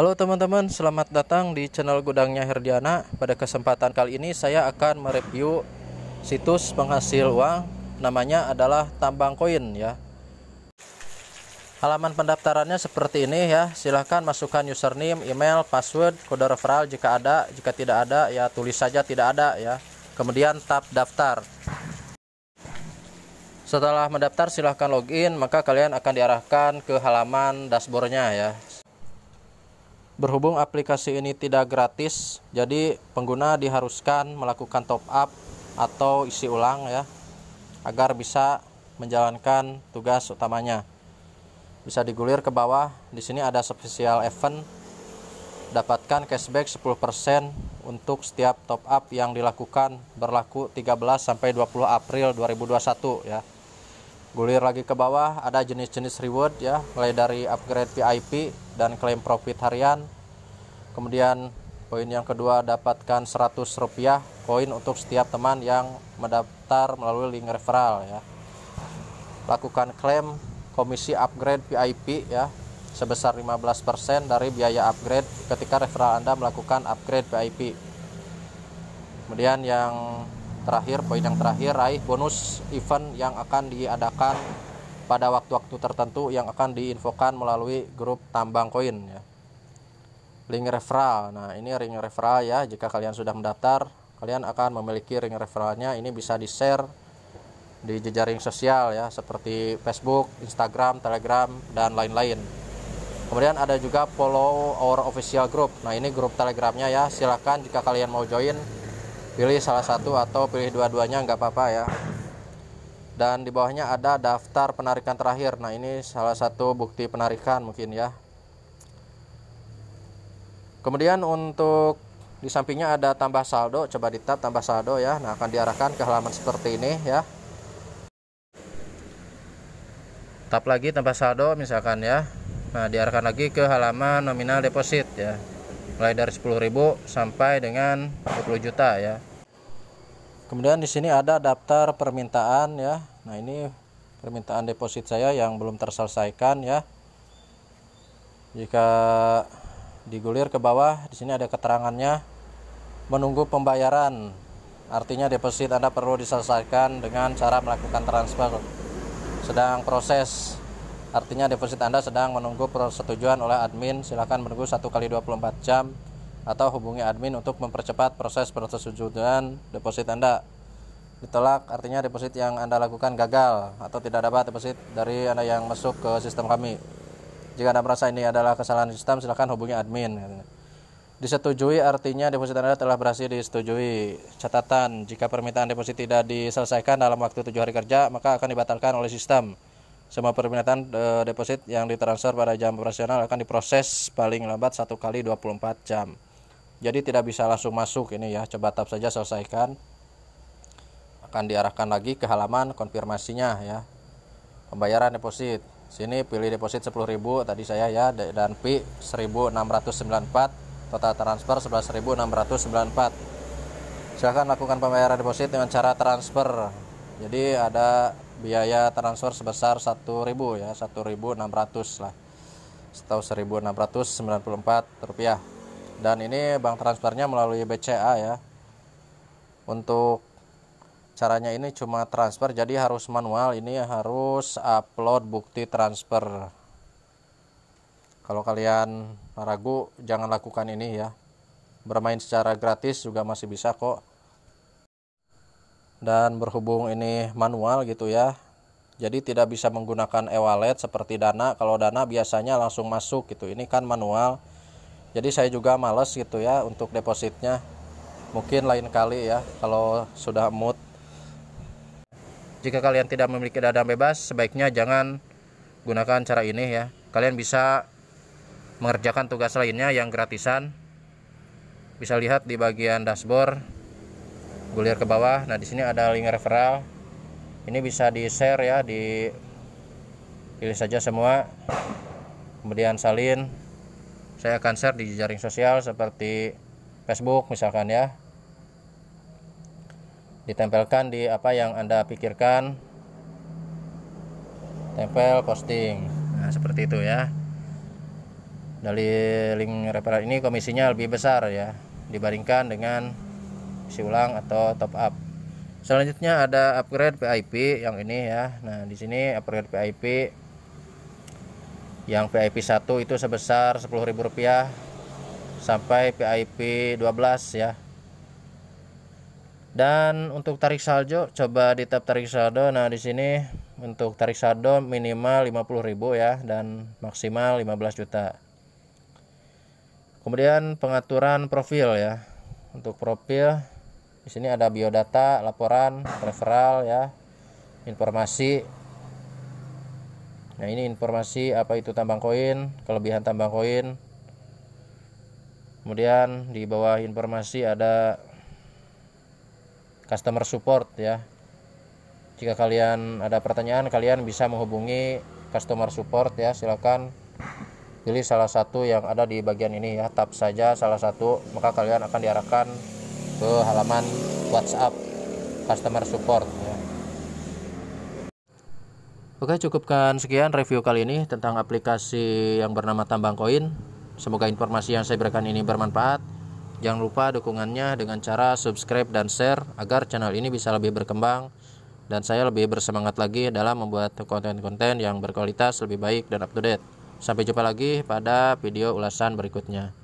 Halo teman-teman, selamat datang di channel Gudangnya Herdiana. Pada kesempatan kali ini saya akan mereview situs penghasil uang namanya adalah Tambang Koin ya. Halaman pendaftarannya seperti ini ya. Silahkan masukkan username, email, password, kode referral jika ada. Jika tidak ada ya tulis saja tidak ada ya. Kemudian tap daftar. Setelah mendaftar silahkan login, maka kalian akan diarahkan ke halaman dashboardnya ya. Berhubung aplikasi ini tidak gratis, jadi pengguna diharuskan melakukan top up atau isi ulang ya agar bisa menjalankan tugas utamanya. Bisa digulir ke bawah. Di sini ada spesial event dapatkan cashback 10% untuk setiap top up yang dilakukan berlaku 13 sampai 20 April 2021 ya. Gulir lagi ke bawah, ada jenis-jenis reward ya, mulai dari upgrade VIP dan klaim profit harian. Kemudian poin yang kedua dapatkan 100 rupiah poin untuk setiap teman yang mendaftar melalui link referral ya. Lakukan klaim komisi upgrade VIP ya sebesar 15% dari biaya upgrade ketika referral Anda melakukan upgrade VIP. Kemudian yang terakhir poin yang terakhir raih bonus event yang akan diadakan pada waktu-waktu tertentu yang akan diinfokan melalui grup tambang koin ya. Link referral. Nah, ini ring referral ya. Jika kalian sudah mendaftar, kalian akan memiliki ring referralnya. Ini bisa di-share di jejaring sosial ya seperti Facebook, Instagram, Telegram dan lain-lain. Kemudian ada juga follow our official group. Nah, ini grup Telegramnya ya. Silahkan jika kalian mau join pilih salah satu atau pilih dua-duanya nggak apa-apa ya dan di bawahnya ada daftar penarikan terakhir nah ini salah satu bukti penarikan mungkin ya kemudian untuk di sampingnya ada tambah saldo coba di tab tambah saldo ya nah akan diarahkan ke halaman seperti ini ya tab lagi tambah saldo misalkan ya nah diarahkan lagi ke halaman nominal deposit ya mulai dari 10.000 sampai dengan 20 juta ya. Kemudian di sini ada daftar permintaan ya. Nah, ini permintaan deposit saya yang belum terselesaikan ya. Jika digulir ke bawah, di sini ada keterangannya menunggu pembayaran. Artinya deposit Anda perlu diselesaikan dengan cara melakukan transfer. Sedang proses Artinya deposit Anda sedang menunggu persetujuan oleh admin. Silakan menunggu 1 kali 24 jam atau hubungi admin untuk mempercepat proses persetujuan deposit Anda. Ditolak artinya deposit yang Anda lakukan gagal atau tidak dapat deposit dari Anda yang masuk ke sistem kami. Jika Anda merasa ini adalah kesalahan sistem, silakan hubungi admin. Disetujui artinya deposit Anda telah berhasil disetujui. Catatan, jika permintaan deposit tidak diselesaikan dalam waktu 7 hari kerja, maka akan dibatalkan oleh sistem. Semua permintaan e, deposit yang ditransfer pada jam operasional akan diproses paling lambat satu kali 24 jam. Jadi tidak bisa langsung masuk ini ya. Coba tap saja selesaikan. Akan diarahkan lagi ke halaman konfirmasinya ya. Pembayaran deposit. Sini pilih deposit 10.000 tadi saya ya dan P 1694 total transfer 11.694. Silahkan lakukan pembayaran deposit dengan cara transfer. Jadi ada biaya transfer sebesar 1.000 ya 1.600 lah setahu 1.694 rupiah dan ini bank transfernya melalui BCA ya untuk caranya ini cuma transfer jadi harus manual ini harus upload bukti transfer kalau kalian ragu jangan lakukan ini ya bermain secara gratis juga masih bisa kok dan berhubung ini manual gitu ya jadi tidak bisa menggunakan e-wallet seperti Dana kalau Dana biasanya langsung masuk gitu ini kan manual jadi saya juga males gitu ya untuk depositnya mungkin lain kali ya kalau sudah mood jika kalian tidak memiliki dana bebas sebaiknya jangan gunakan cara ini ya kalian bisa mengerjakan tugas lainnya yang gratisan bisa lihat di bagian dashboard gulir ke bawah nah di sini ada link referral ini bisa di share ya di pilih saja semua kemudian salin saya akan share di jaring sosial seperti Facebook misalkan ya ditempelkan di apa yang anda pikirkan tempel posting nah seperti itu ya dari link referral ini komisinya lebih besar ya dibandingkan dengan isi ulang atau top up selanjutnya ada upgrade PIP yang ini ya nah di sini upgrade PIP yang PIP 1 itu sebesar Rp10.000 sampai PIP 12 ya dan untuk tarik saldo coba di tab tarik saldo nah di sini untuk tarik saldo minimal 50.000 ya dan maksimal 15 juta kemudian pengaturan profil ya untuk profil di sini ada biodata, laporan, referral ya, informasi. Nah, ini informasi apa itu tambang koin, kelebihan tambang koin. Kemudian di bawah informasi ada customer support ya. Jika kalian ada pertanyaan, kalian bisa menghubungi customer support ya. Silakan pilih salah satu yang ada di bagian ini ya, tap saja salah satu, maka kalian akan diarahkan ke halaman WhatsApp customer support ya. Oke cukupkan sekian review kali ini tentang aplikasi yang bernama Tambang Koin. Semoga informasi yang saya berikan ini bermanfaat. Jangan lupa dukungannya dengan cara subscribe dan share agar channel ini bisa lebih berkembang dan saya lebih bersemangat lagi dalam membuat konten-konten yang berkualitas lebih baik dan up to date. Sampai jumpa lagi pada video ulasan berikutnya.